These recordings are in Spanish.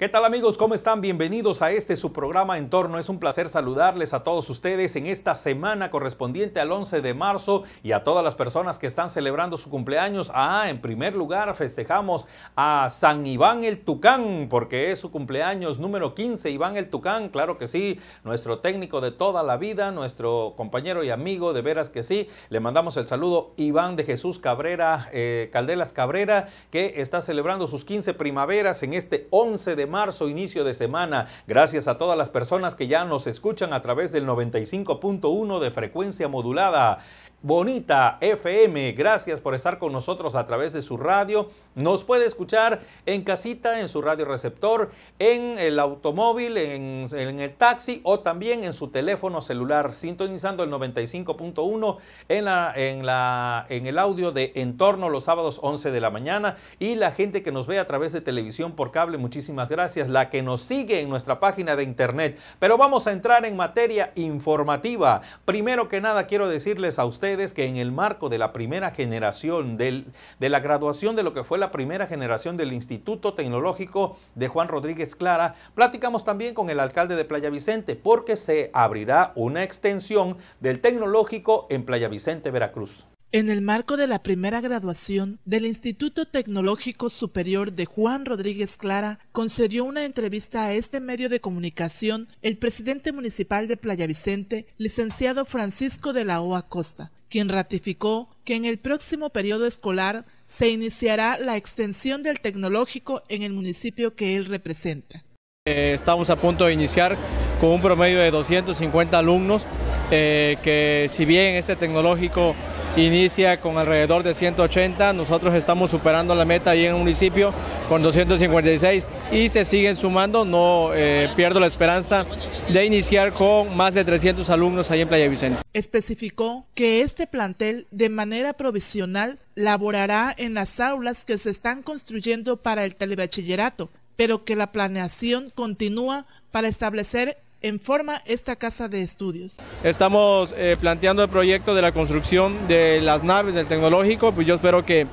¿Qué tal amigos? ¿Cómo están? Bienvenidos a este su programa en torno. Es un placer saludarles a todos ustedes en esta semana correspondiente al 11 de marzo y a todas las personas que están celebrando su cumpleaños. Ah, en primer lugar festejamos a San Iván el Tucán porque es su cumpleaños número 15. Iván el Tucán, claro que sí, nuestro técnico de toda la vida, nuestro compañero y amigo, de veras que sí. Le mandamos el saludo Iván de Jesús Cabrera, eh, Caldelas Cabrera, que está celebrando sus 15 primaveras en este 11 de marzo marzo, inicio de semana. Gracias a todas las personas que ya nos escuchan a través del 95.1 de frecuencia modulada. Bonita FM, gracias por estar con nosotros a través de su radio. Nos puede escuchar en casita, en su radio receptor, en el automóvil, en, el taxi o también en su teléfono celular, sintonizando el 95.1 en, la, en, en el audio de Entorno los sábados 11 de la mañana. Y la gente que nos ve a través de televisión por cable, muchísimas gracias. La que nos sigue en nuestra página de internet. Pero vamos a entrar en materia informativa. Primero que nada, quiero decirles a usted que en el marco de la primera generación, del, de la graduación de lo que fue la primera generación del Instituto Tecnológico de Juan Rodríguez Clara, platicamos también con el alcalde de Playa Vicente porque se abrirá una extensión del tecnológico en Playa Vicente, Veracruz. En el marco de la primera graduación del Instituto Tecnológico Superior de Juan Rodríguez Clara, concedió una entrevista a este medio de comunicación el presidente municipal de Playa Vicente, licenciado Francisco de la Oa Costa, quien ratificó que en el próximo periodo escolar se iniciará la extensión del tecnológico en el municipio que él representa. Eh, estamos a punto de iniciar con un promedio de 250 alumnos, eh, que si bien este tecnológico inicia con alrededor de 180, nosotros estamos superando la meta ahí en el municipio con 256 y se siguen sumando, no eh, pierdo la esperanza de iniciar con más de 300 alumnos ahí en Playa Vicente. Especificó que este plantel de manera provisional laborará en las aulas que se están construyendo para el telebachillerato, pero que la planeación continúa para establecer en forma esta casa de estudios. Estamos eh, planteando el proyecto de la construcción de las naves del tecnológico, pues yo espero que,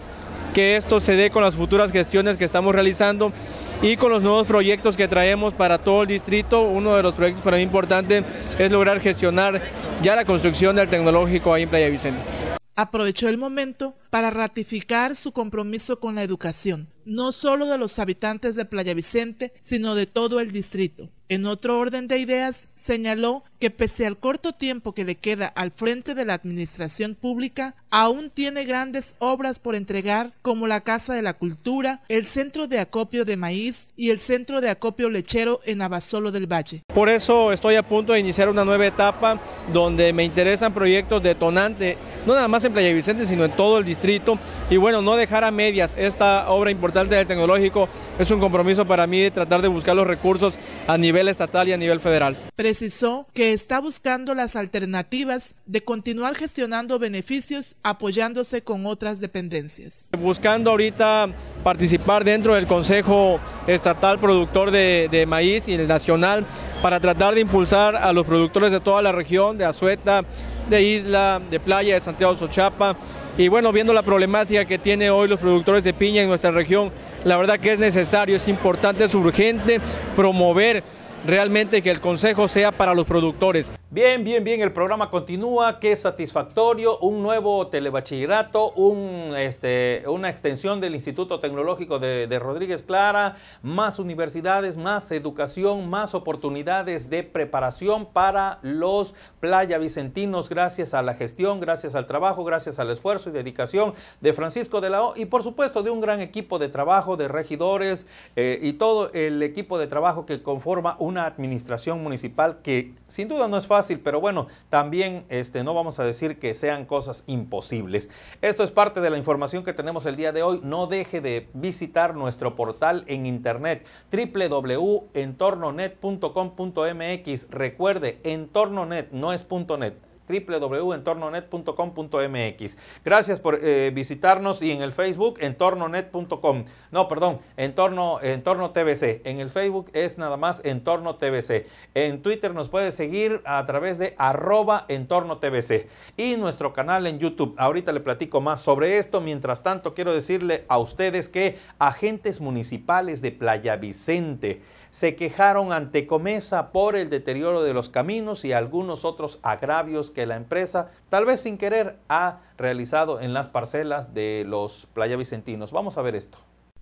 que esto se dé con las futuras gestiones que estamos realizando y con los nuevos proyectos que traemos para todo el distrito. Uno de los proyectos para mí importante es lograr gestionar ya la construcción del tecnológico ahí en Playa Vicente. Aprovechó el momento para ratificar su compromiso con la educación, no solo de los habitantes de Playa Vicente, sino de todo el distrito. En otro orden de ideas, señaló que pese al corto tiempo que le queda al frente de la administración pública, aún tiene grandes obras por entregar como la Casa de la Cultura, el Centro de Acopio de Maíz y el Centro de Acopio Lechero en Abasolo del Valle. Por eso estoy a punto de iniciar una nueva etapa donde me interesan proyectos detonantes no nada más en Playa Vicente, sino en todo el distrito. Y bueno, no dejar a medias esta obra importante del tecnológico es un compromiso para mí de tratar de buscar los recursos a nivel estatal y a nivel federal. Precisó que está buscando las alternativas de continuar gestionando beneficios apoyándose con otras dependencias. Buscando ahorita participar dentro del Consejo Estatal Productor de, Maíz y el Nacional para tratar de impulsar a los productores de toda la región, de Azueta, de Isla, de Playa, de Santiago Sochapa. Y bueno, viendo la problemática que tiene hoy los productores de piña en nuestra región, la verdad que es necesario, es importante, es urgente promover realmente que el consejo sea para los productores. Bien, bien, bien, el programa continúa, qué satisfactorio, un nuevo telebachillerato, un, este, una extensión del Instituto Tecnológico de, Rodríguez Clara, más universidades, más educación, más oportunidades de preparación para los playa vicentinos, gracias a la gestión, gracias al trabajo, gracias al esfuerzo y dedicación de Francisco de la O y por supuesto de un gran equipo de trabajo, de regidores eh, y todo el equipo de trabajo que conforma una administración municipal que sin duda no es fácil pero bueno, también este, no vamos a decir que sean cosas imposibles. Esto es parte de la información que tenemos el día de hoy. No deje de visitar nuestro portal en internet www.entornonet.com.mx. Recuerde, entornonet no es .net, www.entornonet.com.mx. Gracias por eh, visitarnos y en el Facebook entornonet.com. No, perdón, entorno, entorno TVC. En el Facebook es nada más entorno TVC. En Twitter nos puede seguir a través de arroba entorno TVC y nuestro canal en YouTube. Ahorita le platico más sobre esto. Mientras tanto, quiero decirle a ustedes que agentes municipales de Playa Vicente se quejaron ante Comesa por el deterioro de los caminos y algunos otros agravios que la empresa, tal vez sin querer, ha realizado en las parcelas de los Playa Vicentinos. Vamos a ver esto.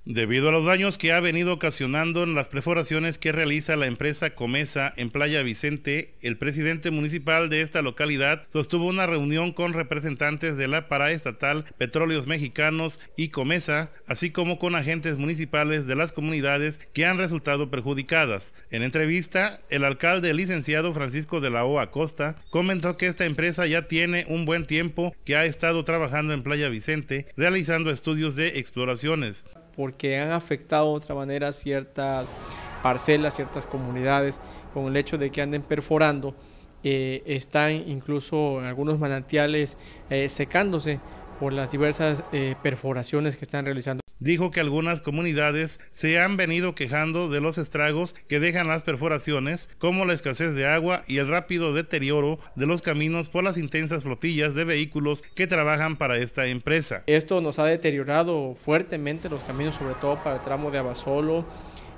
Debido a los daños que ha venido ocasionando en las perforaciones que realiza la empresa Comesa en Playa Vicente, el presidente municipal de esta localidad sostuvo una reunión con representantes de la paraestatal Petróleos Mexicanos y Comesa, así como con agentes municipales de las comunidades que han resultado perjudicadas. En entrevista, el alcalde licenciado Francisco de la O. Acosta comentó que esta empresa ya tiene un buen tiempo que ha estado trabajando en Playa Vicente, realizando estudios de exploraciones porque han afectado de otra manera ciertas parcelas, ciertas comunidades, con el hecho de que anden perforando, eh, están incluso en algunos manantiales eh, secándose por las diversas eh, perforaciones que están realizando dijo que algunas comunidades se han venido quejando de los estragos que dejan las perforaciones, como la escasez de agua y el rápido deterioro de los caminos por las intensas flotillas de vehículos que trabajan para esta empresa. Esto nos ha deteriorado fuertemente los caminos, sobre todo para el tramo de Abasolo,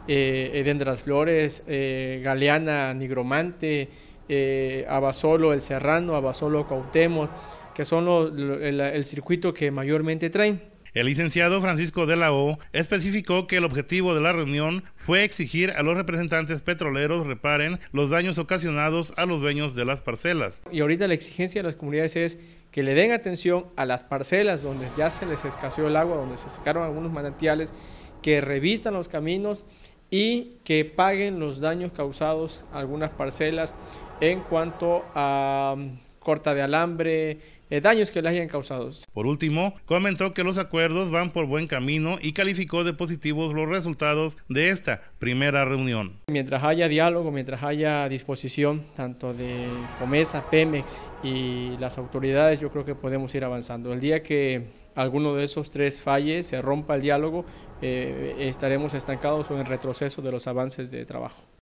eh, Flores, eh, Galeana, Nigromante, eh, Abasolo, El Serrano, Abasolo, Cautemos que son el circuito que mayormente traen. El licenciado Francisco de la O especificó que el objetivo de la reunión fue exigir a los representantes petroleros reparen los daños ocasionados a los dueños de las parcelas. Y ahorita la exigencia de las comunidades es que le den atención a las parcelas donde ya se les escaseó el agua, donde se secaron algunos manantiales, que revistan los caminos y que paguen los daños causados a algunas parcelas en cuanto a mm, corta de alambre, eh, daños que le hayan causado. Por último, comentó que los acuerdos van por buen camino y calificó de positivos los resultados de esta primera reunión. Mientras haya diálogo, mientras haya disposición tanto de Comesa, Pemex y las autoridades, yo creo que podemos ir avanzando. El día que alguno de esos tres falles, se rompa el diálogo, eh, estaremos estancados o en retroceso de los avances de trabajo.